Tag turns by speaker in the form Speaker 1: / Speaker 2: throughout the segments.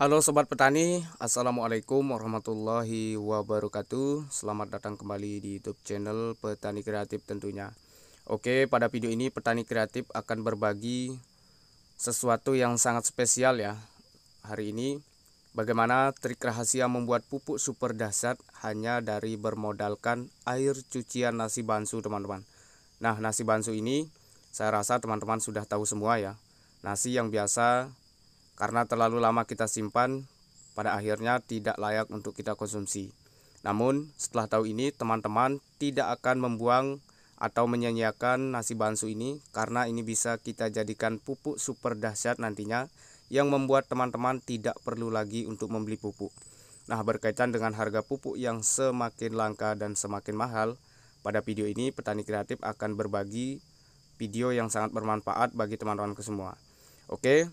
Speaker 1: Halo Sobat Petani, Assalamualaikum warahmatullahi wabarakatuh Selamat datang kembali di youtube channel Petani Kreatif tentunya Oke, pada video ini Petani Kreatif akan berbagi sesuatu yang sangat spesial ya Hari ini, bagaimana trik rahasia membuat pupuk super dahsyat hanya dari bermodalkan air cucian nasi bansu teman-teman Nah, nasi bansu ini saya rasa teman-teman sudah tahu semua ya Nasi yang biasa karena terlalu lama kita simpan, pada akhirnya tidak layak untuk kita konsumsi. Namun, setelah tahu ini, teman-teman tidak akan membuang atau menyanyiakan nasi bansu ini karena ini bisa kita jadikan pupuk super dahsyat nantinya yang membuat teman-teman tidak perlu lagi untuk membeli pupuk. Nah, berkaitan dengan harga pupuk yang semakin langka dan semakin mahal, pada video ini petani kreatif akan berbagi video yang sangat bermanfaat bagi teman-teman semua. Oke,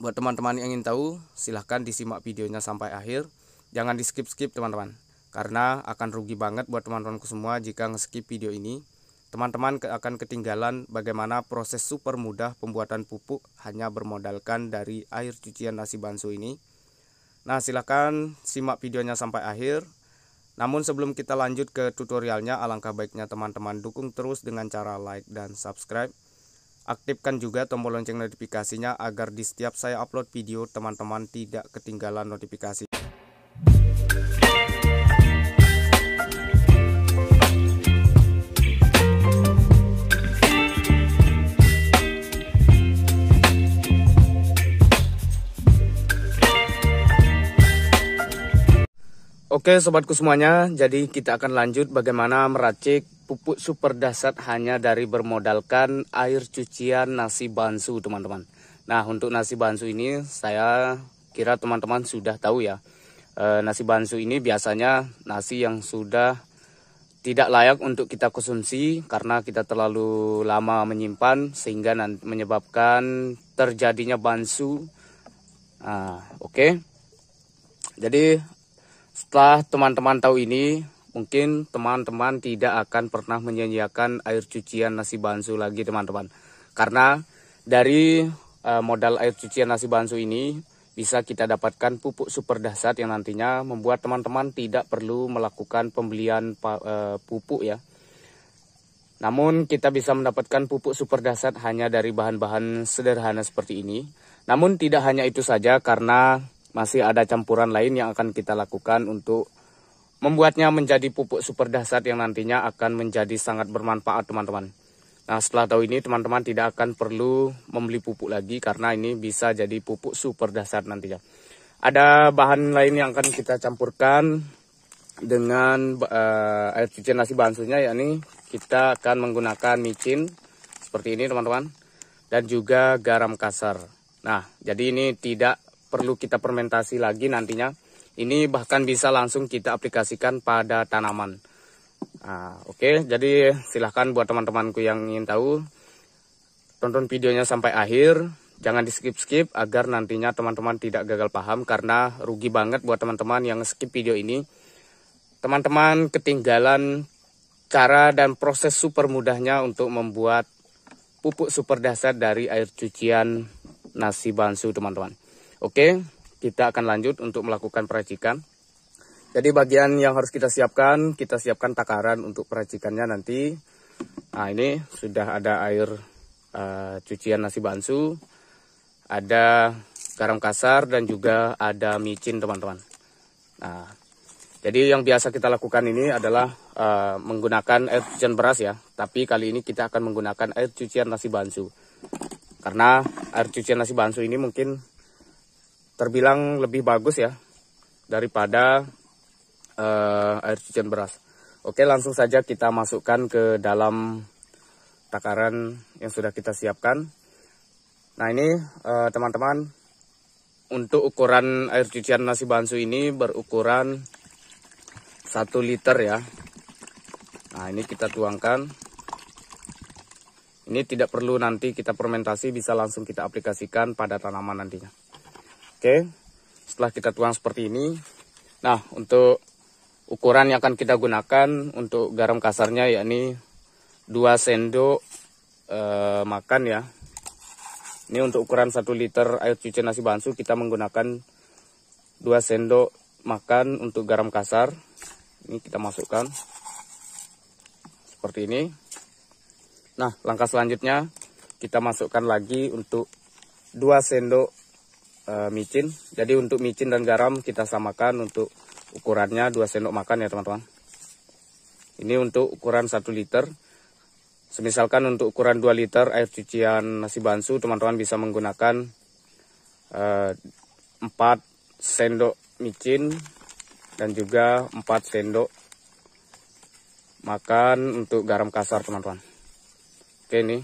Speaker 1: Buat teman-teman yang ingin tahu, silahkan disimak videonya sampai akhir. Jangan di skip-skip teman-teman, karena akan rugi banget buat teman-temanku semua jika nge-skip video ini. Teman-teman akan ketinggalan bagaimana proses super mudah pembuatan pupuk hanya bermodalkan dari air cucian nasi bansu ini. Nah silahkan simak videonya sampai akhir. Namun sebelum kita lanjut ke tutorialnya, alangkah baiknya teman-teman dukung terus dengan cara like dan subscribe Aktifkan juga tombol lonceng notifikasinya agar di setiap saya upload video teman-teman tidak ketinggalan notifikasi. Oke sobatku semuanya, jadi kita akan lanjut bagaimana meracik pupuk super dasar hanya dari bermodalkan air cucian nasi bansu teman-teman. Nah untuk nasi bansu ini saya kira teman-teman sudah tahu ya. E, nasi bansu ini biasanya nasi yang sudah tidak layak untuk kita konsumsi karena kita terlalu lama menyimpan sehingga menyebabkan terjadinya bansu. Nah, Oke, okay. jadi setelah teman-teman tahu ini mungkin teman-teman tidak akan pernah menyediakan air cucian nasi bansu lagi teman-teman karena dari uh, modal air cucian nasi bansu ini bisa kita dapatkan pupuk super dasar yang nantinya membuat teman-teman tidak perlu melakukan pembelian eh, pupuk ya. Namun kita bisa mendapatkan pupuk super dasar hanya dari bahan-bahan sederhana seperti ini. Namun tidak hanya itu saja karena masih ada campuran lain yang akan kita lakukan untuk membuatnya menjadi pupuk super dasar yang nantinya akan menjadi sangat bermanfaat teman-teman. Nah setelah tahu ini teman-teman tidak akan perlu membeli pupuk lagi karena ini bisa jadi pupuk super dasar nantinya. Ada bahan lain yang akan kita campurkan dengan uh, air cucian nasi bahan susunya yakni kita akan menggunakan micin seperti ini teman-teman dan juga garam kasar. Nah jadi ini tidak perlu kita fermentasi lagi nantinya ini bahkan bisa langsung kita aplikasikan pada tanaman. Nah, Oke, okay, jadi silahkan buat teman-temanku yang ingin tahu, tonton videonya sampai akhir. Jangan di skip-skip agar nantinya teman-teman tidak gagal paham karena rugi banget buat teman-teman yang skip video ini. Teman-teman ketinggalan cara dan proses super mudahnya untuk membuat pupuk super dasar dari air cucian nasi bansu teman-teman. Oke. Okay? kita akan lanjut untuk melakukan peracikan. Jadi bagian yang harus kita siapkan, kita siapkan takaran untuk peracikannya nanti. Nah ini sudah ada air uh, cucian nasi bansu, ada garam kasar dan juga ada micin teman-teman. Nah jadi yang biasa kita lakukan ini adalah uh, menggunakan air cucian beras ya. Tapi kali ini kita akan menggunakan air cucian nasi bansu. Karena air cucian nasi bansu ini mungkin terbilang lebih bagus ya daripada uh, air cucian beras. Oke, langsung saja kita masukkan ke dalam takaran yang sudah kita siapkan. Nah, ini eh, teman-teman uh, untuk ukuran air cucian nasi bansu ini berukuran 1 liter ya. Nah, ini kita tuangkan. Ini tidak perlu nanti kita fermentasi, bisa langsung kita aplikasikan pada tanaman nantinya. Oke, setelah kita tuang seperti ini. Nah, untuk ukuran yang akan kita gunakan untuk garam kasarnya yakni 2 sendok eh, makan ya. Ini untuk ukuran 1 liter air cuci nasi bansu kita menggunakan 2 sendok makan untuk garam kasar. Ini kita masukkan seperti ini. Nah, langkah selanjutnya kita masukkan lagi untuk 2 sendok e, micin. Jadi untuk micin dan garam kita samakan untuk ukurannya 2 sendok makan ya teman-teman. Ini untuk ukuran 1 liter. Semisalkan untuk ukuran 2 liter air cucian nasi bansu teman-teman bisa menggunakan e, eh, 4 sendok micin dan juga 4 sendok makan untuk garam kasar teman-teman. Oke ini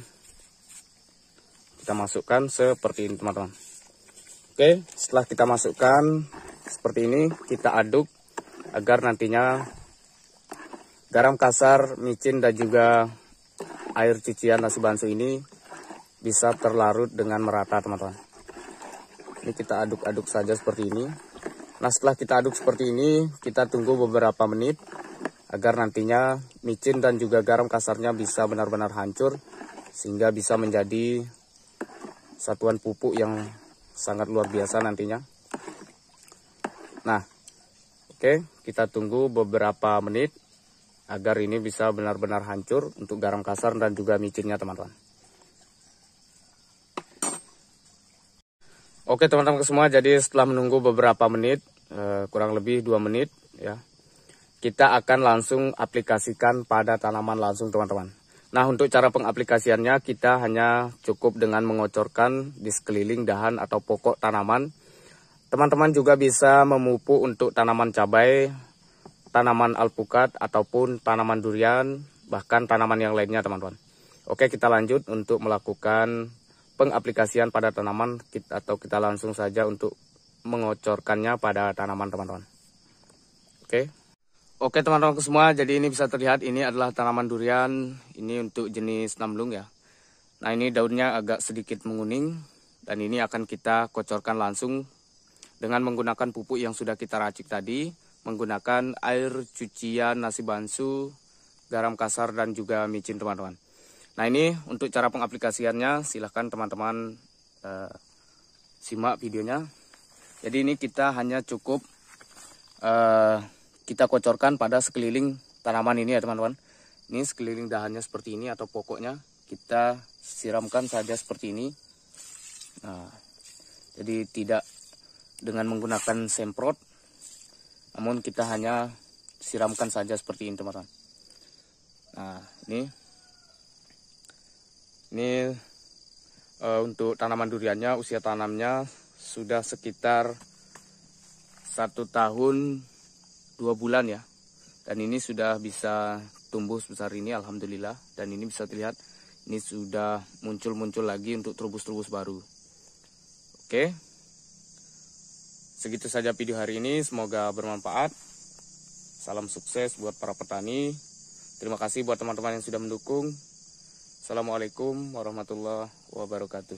Speaker 1: kita masukkan seperti ini teman-teman. Oke, setelah kita masukkan seperti ini, kita aduk agar nantinya garam kasar, micin dan juga air cucian nasi bansu ini bisa terlarut dengan merata, teman-teman. Ini kita aduk-aduk saja seperti ini. Nah, setelah kita aduk seperti ini, kita tunggu beberapa menit agar nantinya micin dan juga garam kasarnya bisa benar-benar hancur sehingga bisa menjadi satuan pupuk yang sangat luar biasa nantinya nah oke okay, kita tunggu beberapa menit agar ini bisa benar-benar hancur untuk garam kasar dan juga micinnya teman-teman oke teman-teman semua jadi setelah menunggu beberapa menit eh, kurang lebih 2 menit ya kita akan langsung aplikasikan pada tanaman langsung teman-teman Nah untuk cara pengaplikasiannya kita hanya cukup dengan mengocorkan di sekeliling dahan atau pokok tanaman. Teman-teman juga bisa memupuk untuk tanaman cabai, tanaman alpukat ataupun tanaman durian, bahkan tanaman yang lainnya teman-teman. Oke kita lanjut untuk melakukan pengaplikasian pada tanaman kita, atau kita langsung saja untuk mengocorkannya pada tanaman teman-teman. Oke. Oke teman-teman semua, jadi ini bisa terlihat ini adalah tanaman durian, ini untuk jenis namlung ya. Nah ini daunnya agak sedikit menguning, dan ini akan kita kocorkan langsung dengan menggunakan pupuk yang sudah kita racik tadi, menggunakan air cucian nasi bansu, garam kasar, dan juga micin teman-teman. Nah ini untuk cara pengaplikasiannya, silahkan teman-teman eh, simak videonya. Jadi ini kita hanya cukup... Eh, kita kocorkan pada sekeliling tanaman ini ya teman-teman. Ini sekeliling dahannya seperti ini atau pokoknya kita siramkan saja seperti ini. Nah, jadi tidak dengan menggunakan semprot, namun kita hanya siramkan saja seperti ini teman-teman. Nah ini, ini e, untuk tanaman duriannya usia tanamnya sudah sekitar satu tahun dua bulan ya dan ini sudah bisa tumbuh sebesar ini alhamdulillah dan ini bisa terlihat ini sudah muncul-muncul lagi untuk terubus-terubus baru oke segitu saja video hari ini semoga bermanfaat salam sukses buat para petani terima kasih buat teman-teman yang sudah mendukung assalamualaikum warahmatullahi wabarakatuh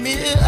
Speaker 2: me